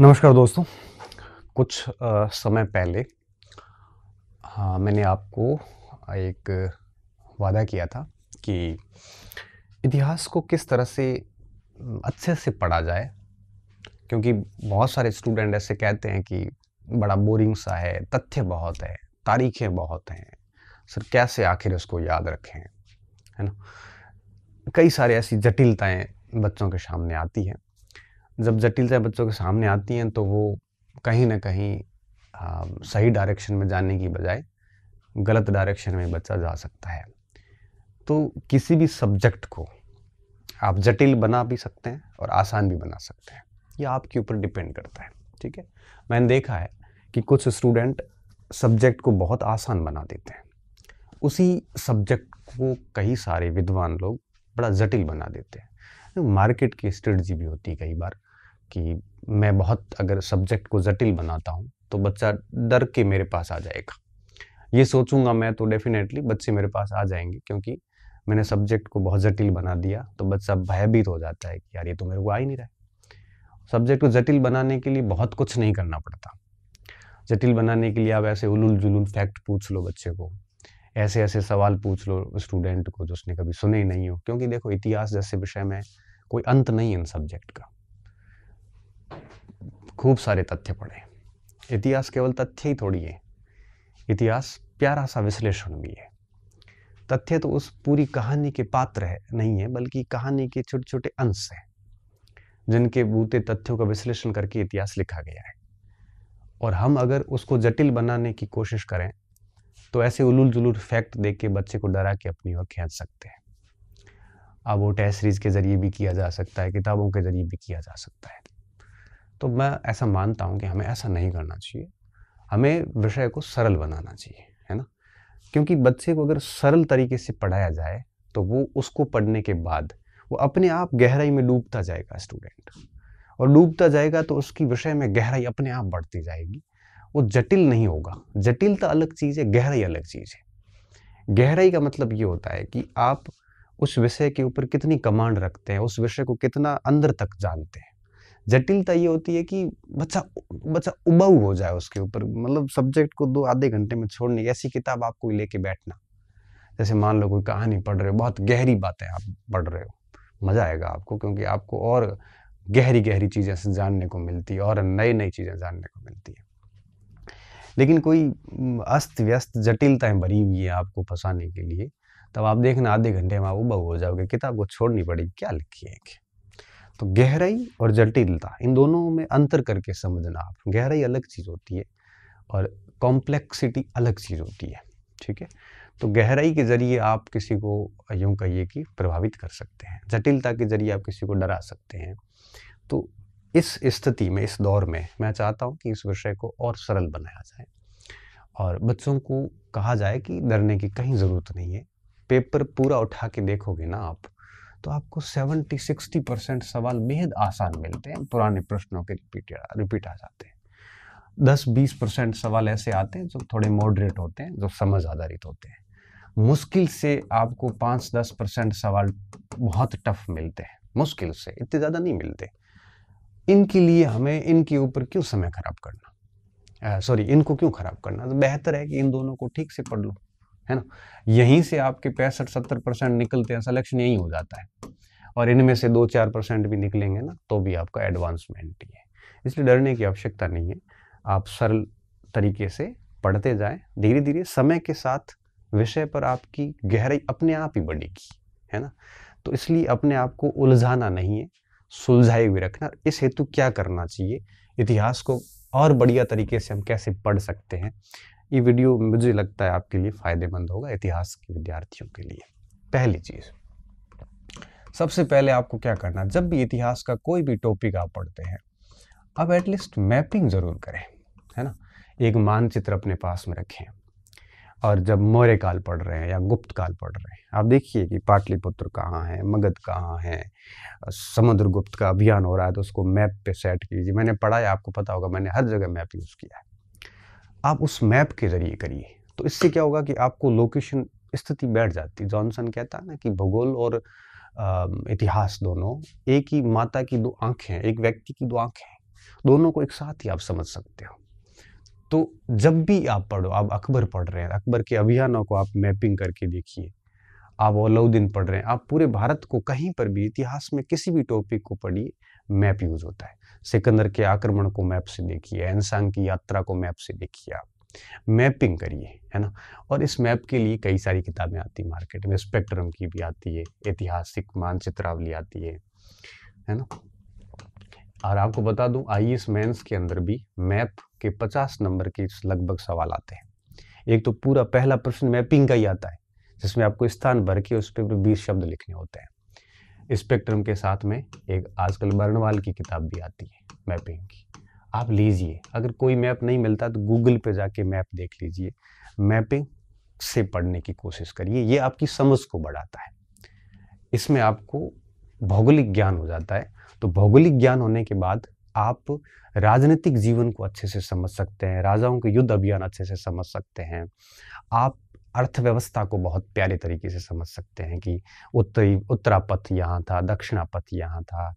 नमस्कार दोस्तों कुछ आ, समय पहले आ, मैंने आपको एक वादा किया था कि इतिहास को किस तरह से अच्छे से पढ़ा जाए क्योंकि बहुत सारे स्टूडेंट ऐसे कहते हैं कि बड़ा बोरिंग सा है तथ्य बहुत है तारीखें बहुत हैं सर कैसे आखिर उसको याद रखें है ना कई सारे ऐसी जटिलताएं बच्चों के सामने आती हैं जब जटिलताएं बच्चों के सामने आती हैं तो वो कहीं ना कहीं आ, सही डायरेक्शन में जाने की बजाय गलत डायरेक्शन में बच्चा जा सकता है तो किसी भी सब्जेक्ट को आप जटिल बना भी सकते हैं और आसान भी बना सकते हैं ये आपके ऊपर डिपेंड करता है ठीक है मैंने देखा है कि कुछ स्टूडेंट सब्जेक्ट को बहुत आसान बना देते हैं उसी सब्जेक्ट को कई सारे विद्वान लोग बड़ा जटिल बना देते हैं मार्केट की स्ट्रेटजी भी होती है कई बार कि मैं बहुत अगर सब्जेक्ट को जटिल बनाता हूँ तो बच्चा डर के मेरे पास आ जाएगा ये सोचूंगा मैं तो डेफिनेटली बच्चे मेरे पास आ जाएंगे क्योंकि मैंने सब्जेक्ट को बहुत जटिल बना दिया तो बच्चा भयभीत हो जाता है कि यार ये तो मेरे को आ ही नहीं रहा है सब्जेक्ट को जटिल बनाने के लिए बहुत कुछ नहीं करना पड़ता जटिल बनाने के लिए आप ऐसे उलुल जुलुल फैक्ट पूछ लो बच्चे को ऐसे ऐसे सवाल पूछ लो स्टूडेंट को जो उसने कभी सुने ही नहीं हो क्योंकि देखो इतिहास जैसे विषय में कोई अंत नहीं है इन सब्जेक्ट का खूब सारे तथ्य पढ़े इतिहास केवल तथ्य ही थोड़ी है इतिहास प्यारा सा विश्लेषण भी है तथ्य तो उस पूरी कहानी के पात्र है नहीं है बल्कि कहानी के छोटे छोटे अंश हैं जिनके बूते तथ्यों का विश्लेषण करके इतिहास लिखा गया है और हम अगर उसको जटिल बनाने की कोशिश करें तो ऐसे उलूल जुलूल फैक्ट देख के बच्चे को डरा के अपनी ओर खींच सकते हैं अब वो टेस्ट सीरीज के ज़रिए भी किया जा सकता है किताबों के ज़रिए भी किया जा सकता है तो मैं ऐसा मानता हूँ कि हमें ऐसा नहीं करना चाहिए हमें विषय को सरल बनाना चाहिए है ना क्योंकि बच्चे को अगर सरल तरीके से पढ़ाया जाए तो वो उसको पढ़ने के बाद वो अपने आप गहराई में डूबता जाएगा स्टूडेंट और डूबता जाएगा तो उसकी विषय में गहराई अपने आप बढ़ती जाएगी वो जटिल नहीं होगा जटिलता अलग चीज़ है गहराई अलग चीज़ है गहराई का मतलब ये होता है कि आप उस विषय के ऊपर कितनी कमांड रखते हैं उस विषय को कितना अंदर तक जानते हैं जटिलता ये होती है कि बच्चा बच्चा उबाऊ हो जाए उसके ऊपर मतलब सब्जेक्ट को दो आधे घंटे में छोड़ने ऐसी किताब आपको लेके बैठना जैसे मान लो कोई कहानी पढ़ रहे हो बहुत गहरी बातें आप पढ़ रहे हो मज़ा आएगा आपको क्योंकि आपको और गहरी गहरी चीज़ें जानने को मिलती है और नई नई चीज़ें जानने को मिलती है लेकिन कोई अस्त व्यस्त जटिलताएं भरी हुई है आपको फंसाने के लिए तब आप देखना आधे घंटे में आप उबाऊ हो जाओगे किताब को छोड़नी पड़ेगी क्या लिखी है तो गहराई और जटिलता इन दोनों में अंतर करके समझना आप गहराई अलग चीज़ होती है और कॉम्प्लेक्सिटी अलग चीज़ होती है ठीक है तो गहराई के जरिए आप किसी को यूँ कहिए कि प्रभावित कर सकते हैं जटिलता के जरिए आप किसी को डरा सकते हैं तो इस स्थिति में इस दौर में मैं चाहता हूँ कि इस विषय को और सरल बनाया जाए और बच्चों को कहा जाए कि डरने की कहीं ज़रूरत नहीं है पेपर पूरा उठा के देखोगे ना आप तो आपको सेवेंटी सिक्सटी परसेंट सवाल बेहद आसान मिलते हैं पुराने प्रश्नों के रिपीट रिपीट आ जाते हैं दस बीस परसेंट सवाल ऐसे आते हैं जो थोड़े मॉडरेट होते हैं जो समझ आधारित होते हैं मुश्किल से आपको पाँच दस परसेंट सवाल बहुत टफ मिलते हैं मुश्किल से इतने ज़्यादा नहीं मिलते इनके लिए हमें इनके ऊपर क्यों समय खराब करना सॉरी इनको क्यों खराब करना तो बेहतर है कि इन दोनों को ठीक से पढ़ लो है ना यहीं से आपके पैंसठ सत्तर परसेंट निकलते हैं सिलेक्शन यहीं हो जाता है और इनमें से दो चार परसेंट भी निकलेंगे ना तो भी आपका एडवांसमेंट ही है इसलिए डरने की आवश्यकता नहीं है आप सरल तरीके से पढ़ते जाएं धीरे धीरे समय के साथ विषय पर आपकी गहराई अपने आप ही बढ़ेगी है ना तो इसलिए अपने आप को उलझाना नहीं है सुलझाए हुए रखना इस हेतु क्या करना चाहिए इतिहास को और बढ़िया तरीके से हम कैसे पढ़ सकते हैं ये वीडियो मुझे लगता है आपके लिए फ़ायदेमंद होगा इतिहास के विद्यार्थियों के लिए पहली चीज़ सबसे पहले आपको क्या करना जब भी इतिहास का कोई भी टॉपिक आप पढ़ते हैं आप एटलीस्ट मैपिंग ज़रूर करें है ना एक मानचित्र अपने पास में रखें और जब मौर्य काल पढ़ रहे हैं या गुप्त काल पढ़ रहे हैं आप देखिए कि पाटलिपुत्र कहाँ है मगध कहाँ है समुद्रगुप्त का अभियान हो रहा है तो उसको मैप पे सेट कीजिए मैंने पढ़ा है आपको पता होगा मैंने हर जगह मैप यूज़ किया है आप उस मैप के ज़रिए करिए तो इससे क्या होगा कि आपको लोकेशन स्थिति बैठ जाती है जॉनसन कहता है ना कि भूगोल और इतिहास दोनों एक ही माता की दो आंखें हैं एक व्यक्ति की दो आंखें हैं दोनों को एक साथ ही आप समझ सकते हो तो जब भी आप पढ़ो आप अकबर पढ़ रहे हैं अकबर के अभियानों को आप मैपिंग करके देखिए आप अलाउद्दीन पढ़ रहे हैं आप पूरे भारत को कहीं पर भी इतिहास में किसी भी टॉपिक को पढ़िए मैप यूज़ होता है सिकंदर के आक्रमण को मैप से देखिए एनसांग की यात्रा को मैप से देखिए आप मैपिंग करिए है ना और इस मैप के लिए कई सारी किताबें आती है मार्केट में स्पेक्ट्रम की भी आती है ऐतिहासिक मानचित्रावली आती है है ना और आपको बता दूं आई एस के अंदर भी मैप के 50 नंबर के लगभग सवाल आते हैं एक तो पूरा पहला प्रश्न मैपिंग का ही आता है जिसमें आपको स्थान भर के उस पर बीस शब्द लिखने होते हैं स्पेक्ट्रम के साथ में एक आजकल बर्नवाल की किताब भी आती है मैपिंग की आप लीजिए अगर कोई मैप नहीं मिलता तो गूगल पे जाके मैप देख लीजिए मैपिंग से पढ़ने की कोशिश करिए ये आपकी समझ को बढ़ाता है इसमें आपको भौगोलिक ज्ञान हो जाता है तो भौगोलिक ज्ञान होने के बाद आप राजनीतिक जीवन को अच्छे से समझ सकते हैं राजाओं के युद्ध अभियान अच्छे से समझ सकते हैं आप अर्थव्यवस्था को बहुत प्यारे तरीके से समझ सकते हैं कि उत्तरी उत्तरापथ यहाँ था दक्षिणा पथ यहाँ था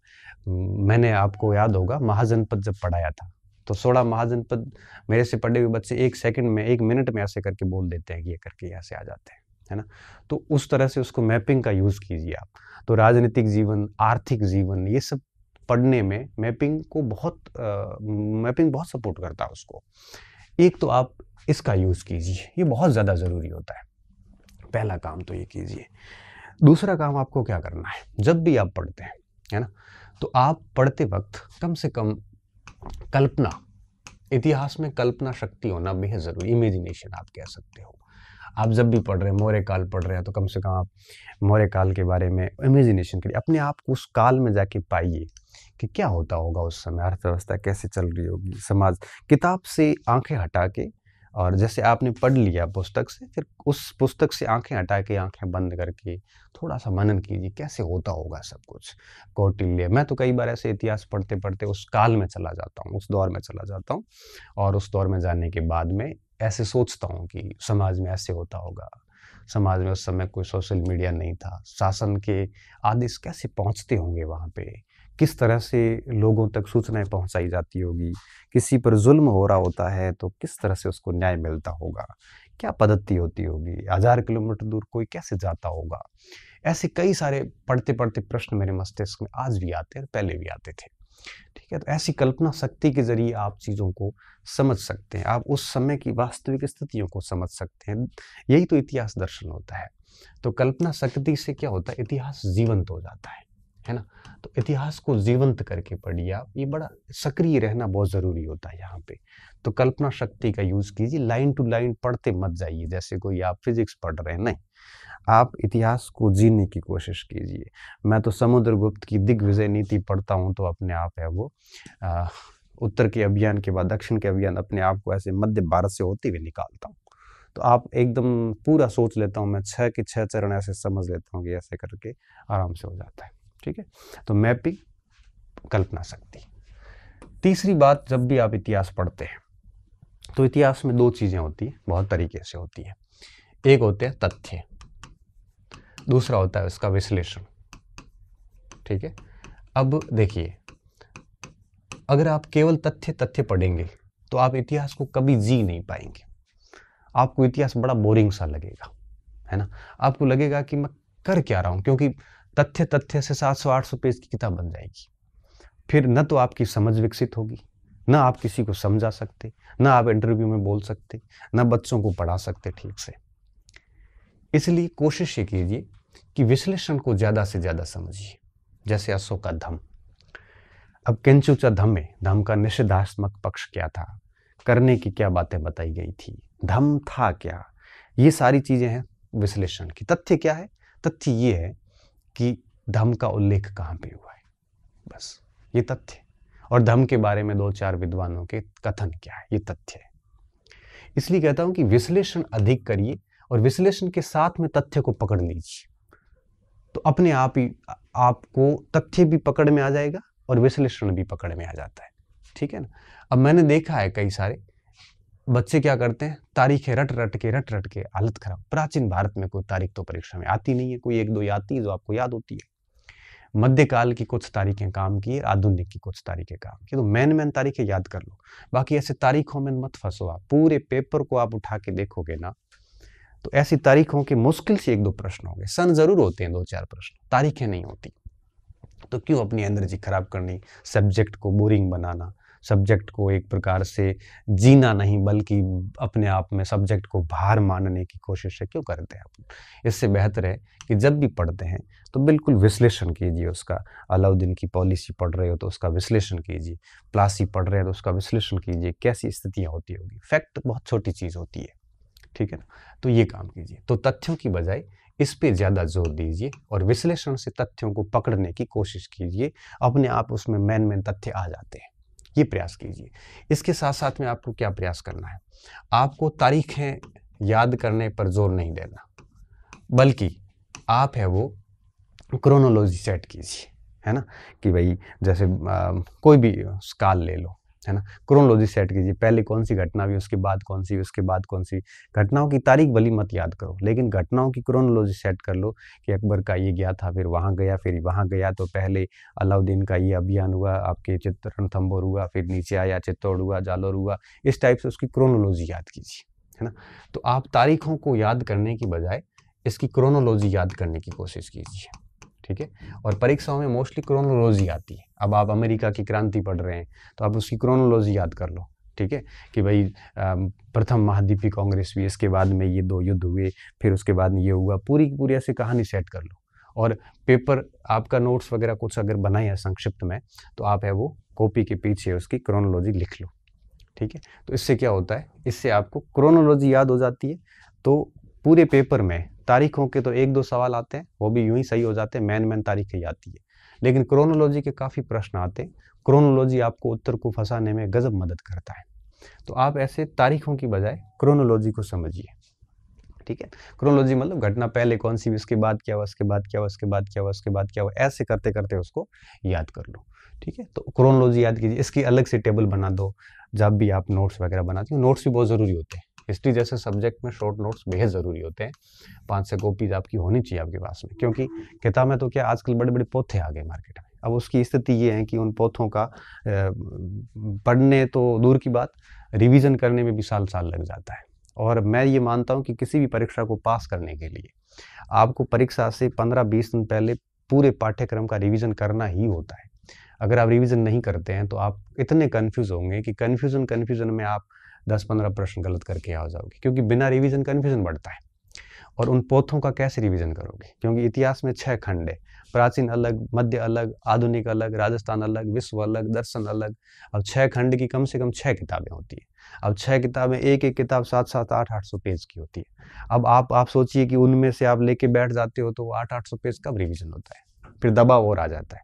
मैंने आपको याद होगा महाजनपद जब पढ़ाया था तो सोलह महाजनपद मेरे से पढ़े हुए बच्चे एक सेकंड में एक मिनट में ऐसे करके बोल देते हैं कि ये करके यहाँ से आ जाते हैं है ना तो उस तरह से उसको मैपिंग का यूज़ कीजिए आप तो राजनीतिक जीवन आर्थिक जीवन ये सब पढ़ने में मैपिंग को बहुत आ, मैपिंग बहुत सपोर्ट करता है उसको एक तो आप इसका यूज़ कीजिए ये बहुत ज़्यादा ज़रूरी होता है पहला काम तो ये कीजिए दूसरा काम आपको क्या करना है जब भी आप पढ़ते हैं है ना तो आप पढ़ते वक्त कम से कम कल्पना इतिहास में कल्पना शक्ति होना बेहद ज़रूरी इमेजिनेशन आप कह सकते हो आप जब भी पढ़ रहे हैं मौर्य काल पढ़ रहे हैं तो कम से कम आप मौर्य काल के बारे में इमेजिनेशन करिए अपने आप को उस काल में जाके पाइए कि क्या होता होगा उस समय अर्थव्यवस्था कैसे चल रही होगी समाज किताब से आंखें हटा के और जैसे आपने पढ़ लिया पुस्तक से फिर उस पुस्तक से आंखें हटा के आंखें बंद करके थोड़ा सा मनन कीजिए कैसे होता होगा सब कुछ कौटिल्य मैं तो कई बार ऐसे इतिहास पढ़ते पढ़ते उस काल में चला जाता हूँ उस दौर में चला जाता हूँ और उस दौर में जाने के बाद में ऐसे सोचता हूँ कि समाज में ऐसे होता होगा समाज में उस समय कोई सोशल मीडिया नहीं था शासन के आदेश कैसे पहुंचते होंगे वहाँ पे किस तरह से लोगों तक सूचनाएं पहुंचाई जाती होगी किसी पर जुल्म हो रहा होता है तो किस तरह से उसको न्याय मिलता होगा क्या पद्धति होती होगी हज़ार किलोमीटर दूर कोई कैसे जाता होगा ऐसे कई सारे पढ़ते पढ़ते प्रश्न मेरे मस्तिष्क में आज भी आते हैं पहले भी आते थे ठीक है तो ऐसी कल्पना शक्ति के जरिए आप चीज़ों को समझ सकते हैं आप उस समय की वास्तविक स्थितियों को समझ सकते हैं यही तो इतिहास दर्शन होता है तो कल्पना शक्ति से क्या होता है इतिहास जीवंत हो जाता है है ना तो इतिहास को जीवंत करके पढ़िए आप ये बड़ा सक्रिय रहना बहुत ज़रूरी होता है यहाँ पे तो कल्पना शक्ति का यूज़ कीजिए लाइन टू लाइन पढ़ते मत जाइए जैसे कोई आप फिजिक्स पढ़ रहे हैं नहीं आप इतिहास को जीने की कोशिश कीजिए मैं तो समुद्रगुप्त की दिग्विजय नीति पढ़ता हूँ तो अपने आप है वो आ, उत्तर के अभियान के बाद दक्षिण के अभियान अपने आप को ऐसे मध्य भारत से होते हुए निकालता हूँ तो आप एकदम पूरा सोच लेता हूँ मैं छः के छः चरण ऐसे समझ लेता हूँ कि ऐसे करके आराम से हो जाता है ठीक है तो मैपिंग कल्पना शक्ति तीसरी बात जब भी आप इतिहास पढ़ते हैं तो इतिहास में दो चीज़ें होती हैं बहुत तरीके से होती हैं एक होते हैं तथ्य दूसरा होता है उसका विश्लेषण ठीक है अब देखिए अगर आप केवल तथ्य तथ्य पढ़ेंगे तो आप इतिहास को कभी जी नहीं पाएंगे आपको इतिहास बड़ा बोरिंग सा लगेगा है ना आपको लगेगा कि मैं कर क्या रहा हूं क्योंकि तथ्य तथ्य से सात सौ आठ सौ पेज की किताब बन जाएगी फिर न तो आपकी समझ विकसित होगी न आप किसी को समझा सकते न आप इंटरव्यू में बोल सकते न बच्चों को पढ़ा सकते ठीक से इसलिए कोशिश ये कीजिए कि विश्लेषण को ज़्यादा से ज़्यादा समझिए जैसे अशोक का धम अब किंचुचा धम में धम का निषेधात्मक पक्ष क्या था करने की क्या बातें बताई गई थी धम था क्या ये सारी चीज़ें हैं विश्लेषण की तथ्य क्या है तथ्य ये है कि धम का उल्लेख कहां पे हुआ है बस ये तथ्य और धम के बारे में दो चार विद्वानों के कथन क्या है ये तथ्य है इसलिए कहता हूं कि विश्लेषण अधिक करिए और विश्लेषण के साथ में तथ्य को पकड़ लीजिए तो अपने आप ही आपको तथ्य भी पकड़ में आ जाएगा और विश्लेषण भी पकड़ में आ जाता है ठीक है ना अब मैंने देखा है कई सारे बच्चे क्या करते हैं तारीखें रट रट के रट रट के हालत खराब प्राचीन भारत में कोई तारीख तो परीक्षा में आती नहीं है कोई एक दो आती है जो आपको याद होती है मध्यकाल की कुछ तारीखें काम की आधुनिक की कुछ तारीखें काम की तो मैन मैन तारीखें याद कर लो बाकी ऐसे तारीखों में मत फंसो आप पूरे पेपर को आप उठा के देखोगे ना तो ऐसी तारीखों के मुश्किल से एक दो प्रश्न होंगे सन जरूर होते हैं दो चार प्रश्न तारीखें नहीं होती तो क्यों अपनी एनर्जी खराब करनी सब्जेक्ट को बोरिंग बनाना सब्जेक्ट को एक प्रकार से जीना नहीं बल्कि अपने आप में सब्जेक्ट को भार मानने की कोशिश है क्यों करते हैं अपन इससे बेहतर है कि जब भी पढ़ते हैं तो बिल्कुल विश्लेषण कीजिए उसका अलाउद्दीन की पॉलिसी पढ़ रहे हो तो उसका विश्लेषण कीजिए प्लासी पढ़ रहे हैं तो उसका विश्लेषण कीजिए कैसी स्थितियाँ होती होगी फैक्ट तो बहुत छोटी चीज़ होती है ठीक है ना तो ये काम कीजिए तो तथ्यों की बजाय इस पे ज़्यादा जोर दीजिए और विश्लेषण से तथ्यों को पकड़ने की कोशिश कीजिए अपने आप उसमें मैन मैन तथ्य आ जाते हैं ये प्रयास कीजिए इसके साथ साथ में आपको क्या प्रयास करना है आपको तारीखें याद करने पर जोर नहीं देना बल्कि आप है वो क्रोनोलॉजी सेट कीजिए है ना कि भाई जैसे आ, कोई भी काल ले लो है ना क्रोनोलॉजी सेट कीजिए पहले कौन सी घटना हुई उसके बाद कौन सी उसके बाद कौन सी घटनाओं की तारीख भली मत याद करो लेकिन घटनाओं की क्रोनोलॉजी सेट कर लो कि अकबर का ये गया था फिर वहाँ गया फिर वहाँ गया तो पहले अलाउद्दीन का ये अभियान हुआ आपके थम्बोर हुआ फिर नीचे आया चित्तौड़ हुआ जालोर हुआ इस टाइप से उसकी क्रोनोलॉजी याद कीजिए है ना तो आप तारीखों को याद करने की बजाय इसकी क्रोनोलॉजी याद करने की कोशिश कीजिए ठीक है और परीक्षाओं में मोस्टली क्रोनोलॉजी आती है अब आप अमेरिका की क्रांति पढ़ रहे हैं तो आप उसकी क्रोनोलॉजी याद कर लो ठीक है कि भाई प्रथम महाद्वीपीय कांग्रेस हुई इसके बाद में ये दो युद्ध हुए फिर उसके बाद में ये हुआ पूरी की पूरी ऐसी कहानी सेट कर लो और पेपर आपका नोट्स वगैरह कुछ अगर बनाए हैं संक्षिप्त में तो आप है वो कॉपी के पीछे उसकी क्रोनोलॉजी लिख लो ठीक है तो इससे क्या होता है इससे आपको क्रोनोलॉजी याद हो जाती है तो पूरे पेपर में तारीखों के तो एक दो सवाल आते हैं वो भी यूं ही सही हो जाते हैं मैन मैन तारीखें ही आती है लेकिन क्रोनोलॉजी के काफ़ी प्रश्न आते हैं क्रोनोलॉजी आपको उत्तर को फंसाने में गजब मदद करता है तो आप ऐसे तारीखों की बजाय क्रोनोलॉजी को समझिए ठीक है क्रोनोलॉजी मतलब घटना पहले कौन सी उसके बाद क्या हुआ उसके बाद क्या हुआ उसके बाद क्या हुआ उसके बाद क्या हुआ ऐसे करते करते उसको याद कर लो ठीक है तो क्रोनोलॉजी याद कीजिए इसकी अलग से टेबल बना दो जब भी आप नोट्स वगैरह बनाते हो नोट्स भी बहुत ज़रूरी होते हैं हिस्ट्री जैसे सब्जेक्ट में शॉर्ट नोट्स बेहद ज़रूरी होते हैं पाँच से कॉपीज आपकी होनी चाहिए आपके पास में क्योंकि किताब में तो क्या आजकल बड़े बड़े पौधे आ गए मार्केट में अब उसकी स्थिति ये है कि उन पौधों का पढ़ने तो दूर की बात रिविज़न करने में भी साल साल लग जाता है और मैं ये मानता हूँ कि किसी भी परीक्षा को पास करने के लिए आपको परीक्षा से पंद्रह बीस दिन पहले पूरे पाठ्यक्रम का रिविज़न करना ही होता है अगर आप रिवीजन नहीं करते हैं तो आप इतने कंफ्यूज होंगे कि कंफ्यूजन कंफ्यूजन में आप दस पंद्रह प्रश्न गलत करके आ जाओगे क्योंकि बिना रिवीजन कन्फ्यूजन बढ़ता है और उन पोथों का कैसे रिवीजन करोगे क्योंकि इतिहास में छः खंड है प्राचीन अलग मध्य अलग आधुनिक अलग राजस्थान अलग विश्व अलग दर्शन अलग अब छः खंड की कम से कम छः किताबें होती है अब छः किताबें एक एक किताब सात सात आठ आठ सौ पेज की होती है अब आप आप सोचिए कि उनमें से आप लेके बैठ जाते हो तो आठ आठ सौ पेज कब रिविजन होता है फिर दबाव और आ जाता है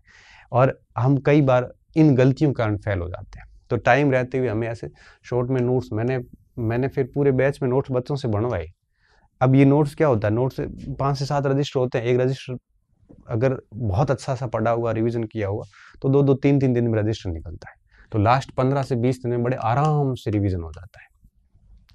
और हम कई बार इन गलतियों के कारण फेल हो जाते हैं तो टाइम रहते हुए हमें ऐसे शॉर्ट में नोट्स मैंने मैंने फिर पूरे बैच में नोट्स बच्चों से बनवाए अब ये नोट्स क्या होता है नोट्स पाँच से सात रजिस्टर होते हैं एक रजिस्टर अगर बहुत अच्छा सा पढ़ा हुआ रिविजन किया हुआ तो दो दो तीन तीन दिन में रजिस्टर निकलता है तो लास्ट पंद्रह से बीस दिन में बड़े आराम से रिविजन हो जाता है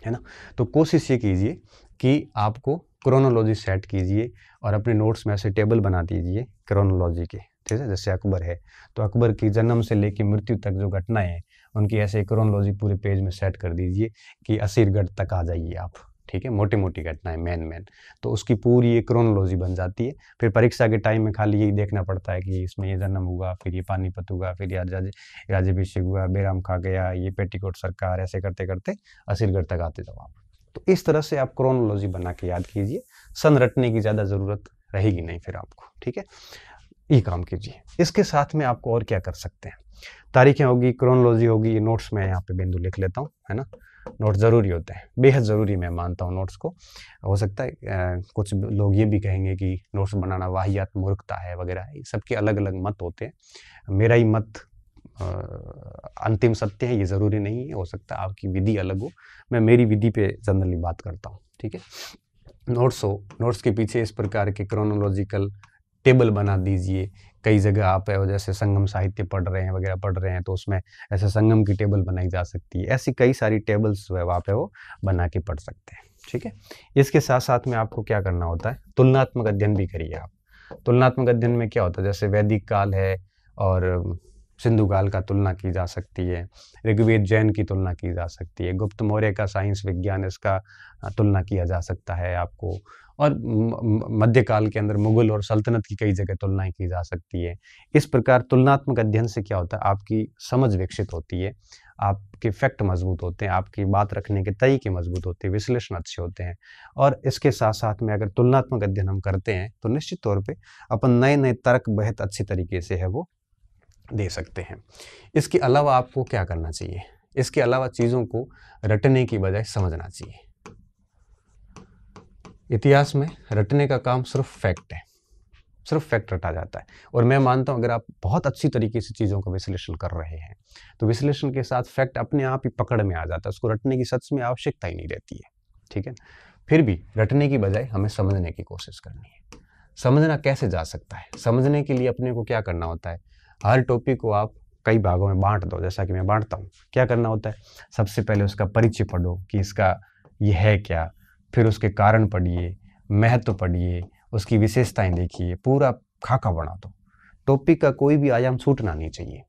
है ना तो कोशिश ये कीजिए कि आपको क्रोनोलॉजी सेट कीजिए और अपने नोट्स में ऐसे टेबल बना दीजिए क्रोनोलॉजी के ठीक है जैसे अकबर है तो अकबर की जन्म से लेकर मृत्यु तक जो घटनाएं हैं उनकी ऐसे क्रोनोलॉजी पूरे पेज में सेट कर दीजिए कि असीरगढ़ तक आ जाइए आप ठीक है मोटी मोटी घटनाएं मेन मेन तो उसकी पूरी ये क्रोनोलॉजी बन जाती है फिर परीक्षा के टाइम में खाली यही देखना पड़ता है कि इसमें ये जन्म हुआ फिर ये पानीपत हुआ फिर ये राजे राजेभिषेक हुआ बेराम खा गया ये पेटीकोट सरकार ऐसे करते करते असीरगढ़ तक आते जाओ आप तो इस तरह से आप क्रोनोलॉजी बना के याद कीजिए सन रटने की ज़्यादा ज़रूरत रहेगी नहीं फिर आपको ठीक है ये काम कीजिए इसके साथ में आपको और क्या कर सकते हैं तारीखें होगी क्रोनोलॉजी होगी ये नोट्स में यहाँ पे बिंदु लिख लेता हूँ है ना नोट्स ज़रूरी होते हैं बेहद ज़रूरी मैं मानता हूँ नोट्स को हो सकता है आ, कुछ लोग ये भी कहेंगे कि नोट्स बनाना वाहियात मूर्खता है वगैरह सबके अलग अलग मत होते हैं मेरा ही मत अंतिम सत्य है ये ज़रूरी नहीं है हो सकता आपकी विधि अलग हो मैं मेरी विधि पे जनरली बात करता हूँ ठीक है नोट्स हो नोट्स के पीछे इस प्रकार के क्रोनोलॉजिकल टेबल बना दीजिए कई जगह आप जैसे संगम साहित्य पढ़ रहे हैं वगैरह पढ़ रहे हैं तो उसमें ऐसे संगम की टेबल बनाई जा सकती है ऐसी कई सारी टेबल्स जो है वहाँ पे वो बना के पढ़ सकते हैं ठीक है इसके साथ साथ में आपको क्या करना होता है तुलनात्मक अध्ययन भी करिए आप तुलनात्मक अध्ययन में क्या होता है जैसे वैदिक काल है और सिंधु काल का तुलना की जा सकती है ऋग्वेद जैन की तुलना की जा सकती है गुप्त मौर्य का साइंस विज्ञान इसका तुलना किया जा सकता है आपको और मध्यकाल के अंदर मुगल और सल्तनत की कई जगह तुलनाएं की जा सकती है इस प्रकार तुलनात्मक अध्ययन से क्या होता है आपकी समझ विकसित होती है आपके फैक्ट मजबूत होते हैं आपकी बात रखने के तरीके मजबूत होते हैं विश्लेषण अच्छे होते हैं और इसके साथ साथ में अगर तुलनात्मक अध्ययन हम करते हैं तो निश्चित तौर पर अपन नए नए तर्क बेहद अच्छी तरीके से है वो दे सकते हैं इसके अलावा आपको क्या करना चाहिए इसके अलावा चीज़ों को रटने की बजाय समझना चाहिए इतिहास में रटने का काम सिर्फ फैक्ट है सिर्फ फैक्ट रटा जाता है और मैं मानता हूँ अगर आप बहुत अच्छी तरीके से चीज़ों का विश्लेषण कर रहे हैं तो विश्लेषण के साथ फैक्ट अपने आप ही पकड़ में आ जाता है उसको रटने की सच में आवश्यकता ही नहीं रहती है ठीक है फिर भी रटने की बजाय हमें समझने की कोशिश करनी है समझना कैसे जा सकता है समझने के लिए अपने को क्या करना होता है हर टॉपिक को आप कई भागों में बांट दो जैसा कि मैं बांटता हूँ क्या करना होता है सबसे पहले उसका परिचय पढ़ो कि इसका यह है क्या फिर उसके कारण पढ़िए महत्व पढ़िए उसकी विशेषताएं देखिए पूरा खाका बना दो टॉपिक का कोई भी आयाम छूटना नहीं चाहिए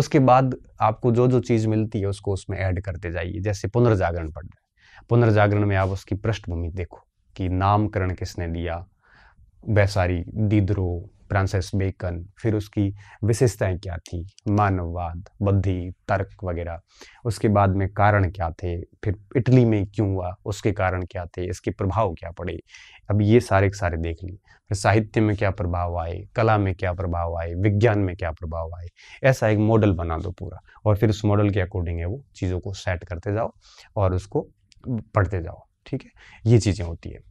उसके बाद आपको जो जो चीज़ मिलती है उसको उसमें ऐड करते जाइए जैसे पुनर्जागरण पढ़ रहे पुनर्जागरण में आप उसकी पृष्ठभूमि देखो कि नामकरण किसने दिया बैसारी दिदरो फ्रांसिस बेकन फिर उसकी विशेषताएं क्या थी मानववाद बुद्धि तर्क वगैरह उसके बाद में कारण क्या थे फिर इटली में क्यों हुआ उसके कारण क्या थे इसके प्रभाव क्या पड़े अब ये सारे के सारे देख लिए फिर साहित्य में क्या प्रभाव आए कला में क्या प्रभाव आए विज्ञान में क्या प्रभाव आए ऐसा एक मॉडल बना दो पूरा और फिर उस मॉडल के अकॉर्डिंग है वो चीज़ों को सेट करते जाओ और उसको पढ़ते जाओ ठीक है ये चीज़ें होती है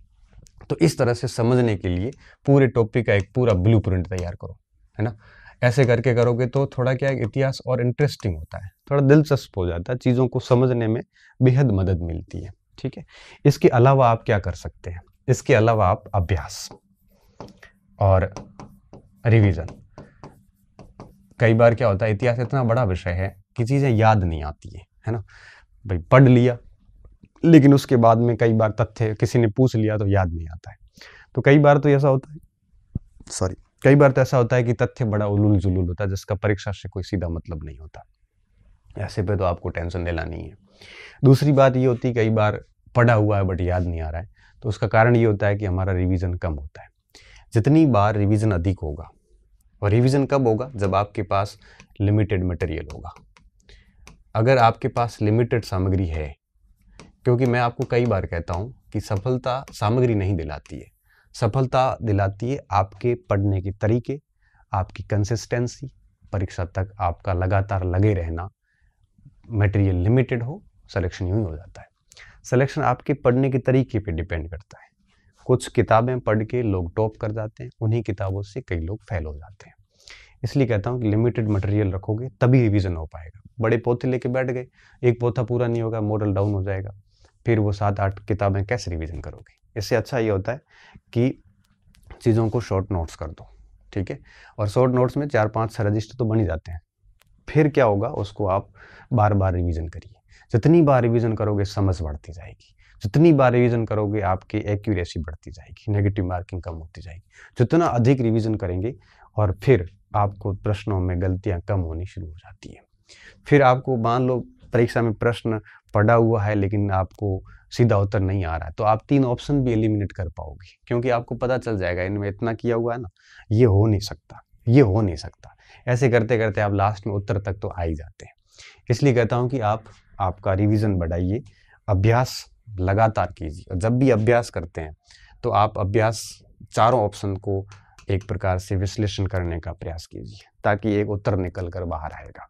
तो इस तरह से समझने के लिए पूरे टॉपिक का एक पूरा ब्लू तैयार करो है ना ऐसे करके करोगे तो थोड़ा क्या इतिहास और इंटरेस्टिंग होता है थोड़ा दिलचस्प हो जाता है चीज़ों को समझने में बेहद मदद मिलती है ठीक है इसके अलावा आप क्या कर सकते हैं इसके अलावा आप अभ्यास और रिवीजन कई बार क्या होता है इतिहास इतना बड़ा विषय है कि चीज़ें याद नहीं आती है है ना भाई पढ़ लिया लेकिन उसके बाद में कई बार तथ्य किसी ने पूछ लिया तो याद नहीं आता है तो कई बार तो ऐसा होता है सॉरी कई बार तो ऐसा होता है कि तथ्य बड़ा उलूल जुलूल होता है जिसका परीक्षा से कोई सीधा मतलब नहीं होता ऐसे पे तो आपको टेंशन लेना नहीं है दूसरी बात ये होती है कई बार पढ़ा हुआ है बट याद नहीं आ रहा है तो उसका कारण ये होता है कि हमारा रिवीजन कम होता है जितनी बार रिवीजन अधिक होगा और रिवीजन कब होगा जब आपके पास लिमिटेड मटेरियल होगा अगर आपके पास लिमिटेड सामग्री है क्योंकि मैं आपको कई बार कहता हूँ कि सफलता सामग्री नहीं दिलाती है सफलता दिलाती है आपके पढ़ने के तरीके आपकी कंसिस्टेंसी परीक्षा तक आपका लगातार लगे रहना मटेरियल लिमिटेड हो सिलेक्शन यूँ हो जाता है सिलेक्शन आपके पढ़ने के तरीके पे डिपेंड करता है कुछ किताबें पढ़ के लोग टॉप कर जाते हैं उन्हीं किताबों से कई लोग फेल हो जाते हैं इसलिए कहता हूँ कि लिमिटेड मटेरियल रखोगे तभी रिविजन हो पाएगा बड़े पोथे लेके बैठ गए एक पोथा पूरा नहीं होगा मॉडल डाउन हो जाएगा फिर वो सात आठ किताबें कैसे रिवीजन करोगे इससे अच्छा ये होता है कि चीज़ों को शॉर्ट नोट्स कर दो ठीक है और शॉर्ट नोट्स में चार पाँच रजिस्टर तो बन ही जाते हैं फिर क्या होगा उसको आप बार बार रिवीजन करिए जितनी बार रिवीजन करोगे समझ बढ़ती जाएगी जितनी बार रिवीजन करोगे आपकी एक्यूरेसी बढ़ती जाएगी नेगेटिव मार्किंग कम होती जाएगी जितना अधिक रिवीजन करेंगे और फिर आपको प्रश्नों में गलतियां कम होनी शुरू हो जाती है फिर आपको मान लो परीक्षा में प्रश्न पढ़ा हुआ है लेकिन आपको सीधा उत्तर नहीं आ रहा है तो आप तीन ऑप्शन भी एलिमिनेट कर पाओगे क्योंकि आपको पता चल जाएगा इनमें इतना किया हुआ है ना ये हो नहीं सकता ये हो नहीं सकता ऐसे करते करते आप लास्ट में उत्तर तक तो आ ही जाते हैं इसलिए कहता हूँ कि आप आपका रिविज़न बढ़ाइए अभ्यास लगातार कीजिए और जब भी अभ्यास करते हैं तो आप अभ्यास चारों ऑप्शन को एक प्रकार से विश्लेषण करने का प्रयास कीजिए ताकि एक उत्तर निकल कर बाहर आएगा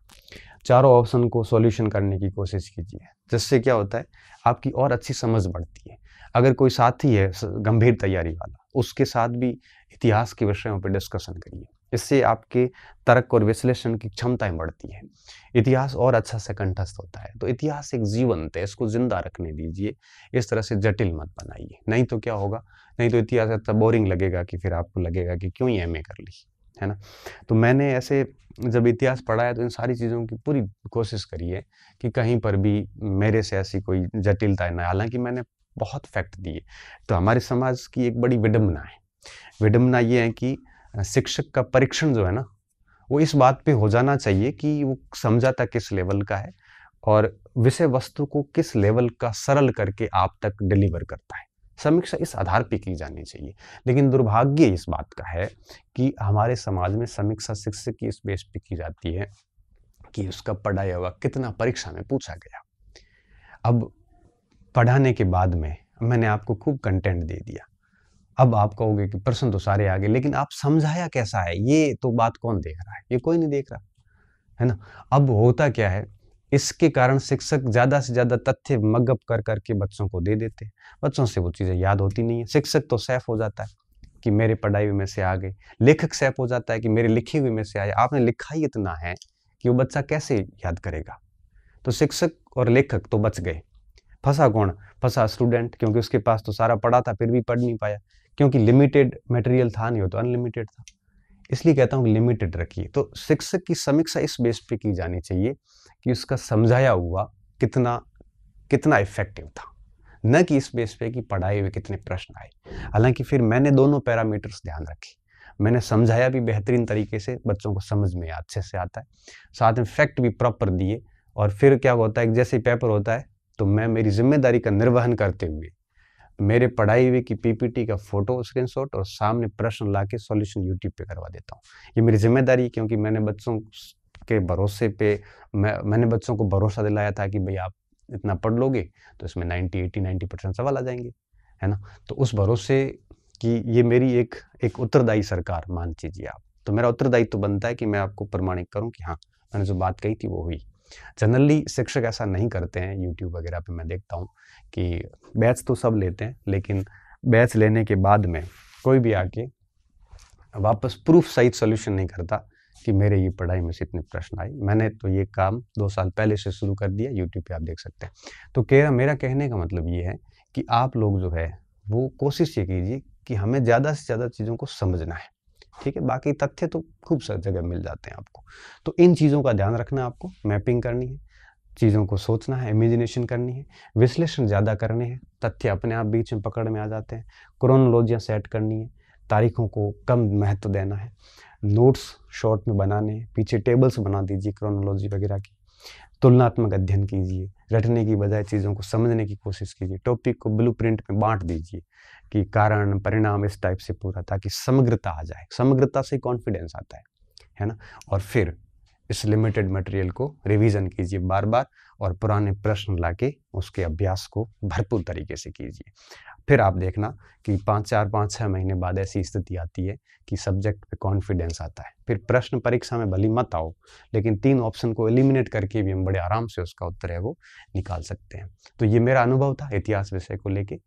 चारों ऑप्शन को सॉल्यूशन करने की कोशिश कीजिए जिससे क्या होता है आपकी और अच्छी समझ बढ़ती है अगर कोई साथी है गंभीर तैयारी वाला उसके साथ भी इतिहास के विषयों पर डिस्कशन करिए इससे आपके तर्क और विश्लेषण की क्षमताएं बढ़ती है इतिहास और अच्छा से कंठस्थ होता है तो इतिहास एक जीवंत है इसको जिंदा रखने दीजिए इस तरह से जटिल मत बनाइए नहीं तो क्या होगा नहीं तो इतिहास इतना बोरिंग लगेगा कि फिर आपको लगेगा कि क्यों ही एम कर ली है ना तो मैंने ऐसे जब इतिहास पढ़ा है तो इन सारी चीज़ों की पूरी कोशिश करी है कि कहीं पर भी मेरे से ऐसी कोई जटिलता ना हालांकि मैंने बहुत फैक्ट दिए तो हमारे समाज की एक बड़ी विडम्बना है विडम्बना ये है कि शिक्षक का परीक्षण जो है ना वो इस बात पे हो जाना चाहिए कि वो समझाता किस लेवल का है और विषय वस्तु को किस लेवल का सरल करके आप तक डिलीवर करता है समीक्षा इस आधार पर की जानी चाहिए लेकिन दुर्भाग्य इस बात का है कि हमारे समाज में समीक्षा शिक्षक की इस बेस पर की जाती है कि उसका पढ़ाया हुआ कितना परीक्षा में पूछा गया अब पढ़ाने के बाद में मैंने आपको खूब कंटेंट दे दिया अब आप कहोगे कि प्रश्न तो सारे आ गए लेकिन आप समझाया कैसा है ये तो बात कौन देख रहा है ये कोई नहीं देख रहा है ना अब होता क्या है इसके कारण शिक्षक ज़्यादा से ज़्यादा तथ्य मगअप कर करके बच्चों को दे देते हैं बच्चों से वो चीज़ें याद होती नहीं है शिक्षक तो सैफ हो जाता है कि मेरे पढ़ाई में से आ गए लेखक सैफ हो जाता है कि मेरे लिखे हुए में से आए आपने लिखा ही इतना है कि वो बच्चा कैसे याद करेगा तो शिक्षक और लेखक तो बच गए फंसा कौन फंसा स्टूडेंट क्योंकि उसके पास तो सारा पढ़ा था फिर भी पढ़ नहीं पाया क्योंकि लिमिटेड मटेरियल था नहीं हो तो अनलिमिटेड था इसलिए कहता हूँ लिमिटेड रखिए तो शिक्षक की समीक्षा इस बेस पे की जानी चाहिए कि उसका समझाया हुआ कितना कितना इफेक्टिव था न कि इस बेस पे कि पढ़ाई हुए कितने प्रश्न आए हालांकि फिर मैंने दोनों पैरामीटर्स ध्यान रखे मैंने समझाया भी बेहतरीन तरीके से बच्चों को समझ में अच्छे से आता है साथ में फैक्ट भी प्रॉपर दिए और फिर क्या होता है जैसे पेपर होता है तो मैं मेरी जिम्मेदारी का निर्वहन करते हुए मेरे पढ़ाई हुए की पीपीटी का फोटो स्क्रीनशॉट और सामने प्रश्न ला के सोल्यूशन यूट्यूब पे करवा देता हूँ ये मेरी जिम्मेदारी क्योंकि मैंने बच्चों आपके भरोसे पे मैं मैंने बच्चों को भरोसा दिलाया था कि भाई आप इतना पढ़ लोगे तो इसमें नाइन्टी एटी नाइन्टी परसेंट सवाल आ जाएंगे है ना तो उस भरोसे की ये मेरी एक एक उत्तरदायी सरकार मान लीजिए आप तो मेरा उत्तरदायित्व तो बनता है कि मैं आपको प्रमाणित करूँ कि हाँ मैंने जो बात कही थी वो हुई जनरली शिक्षक ऐसा नहीं करते हैं यूट्यूब वगैरह पे मैं देखता हूँ कि बैच तो सब लेते हैं लेकिन बैच लेने के बाद में कोई भी आके वापस प्रूफ सहित सोल्यूशन नहीं करता कि मेरे ये पढ़ाई में से इतने प्रश्न आए मैंने तो ये काम दो साल पहले से शुरू कर दिया यूट्यूब पे आप देख सकते हैं तो कह मेरा कहने का मतलब ये है कि आप लोग जो है वो कोशिश ये कीजिए कि हमें ज़्यादा से ज़्यादा चीज़ों को समझना है ठीक है बाकी तथ्य तो खूब सारी जगह मिल जाते हैं आपको तो इन चीज़ों का ध्यान रखना आपको मैपिंग करनी है चीज़ों को सोचना है इमेजिनेशन करनी है विश्लेषण ज़्यादा करने हैं तथ्य अपने आप बीच में पकड़ में आ जाते हैं क्रोनोलॉजियाँ सेट करनी है तारीखों को कम महत्व देना है नोट्स शॉर्ट में बनाने पीछे टेबल्स बना दीजिए क्रोनोलॉजी वगैरह की तुलनात्मक अध्ययन कीजिए रटने की बजाय चीज़ों को समझने की कोशिश कीजिए टॉपिक को ब्लू प्रिंट में बांट दीजिए कि कारण परिणाम इस टाइप से पूरा ताकि समग्रता आ जाए समग्रता से कॉन्फिडेंस आता है है ना और फिर इस लिमिटेड मटेरियल को रिवीजन कीजिए बार बार और पुराने प्रश्न लाके उसके अभ्यास को भरपूर तरीके से कीजिए फिर आप देखना कि पाँच चार पाँच छः महीने बाद ऐसी स्थिति आती है कि सब्जेक्ट पे कॉन्फिडेंस आता है फिर प्रश्न परीक्षा में भली मत आओ लेकिन तीन ऑप्शन को एलिमिनेट करके भी हम बड़े आराम से उसका उत्तर है वो निकाल सकते हैं तो ये मेरा अनुभव था इतिहास विषय को लेके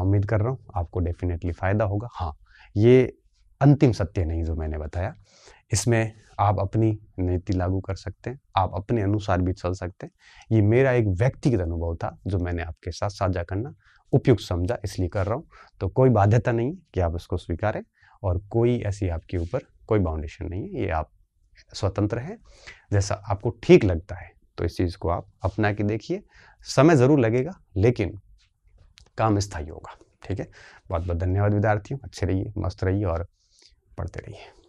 उम्मीद कर रहा हूँ आपको डेफिनेटली फ़ायदा होगा हाँ ये अंतिम सत्य नहीं जो मैंने बताया इसमें आप अपनी नीति लागू कर सकते हैं आप अपने अनुसार भी चल सकते हैं ये मेरा एक व्यक्तिगत अनुभव था जो मैंने आपके साथ साझा करना उपयुक्त समझा इसलिए कर रहा हूँ तो कोई बाध्यता नहीं कि आप उसको स्वीकारें और कोई ऐसी आपके ऊपर कोई बाउंडेशन नहीं है ये आप स्वतंत्र हैं जैसा आपको ठीक लगता है तो इस चीज़ को आप अपना के देखिए समय ज़रूर लगेगा लेकिन काम स्थायी होगा ठीक है बहुत बहुत धन्यवाद विद्यार्थियों अच्छे रहिए मस्त रहिए और पढ़ते रहिए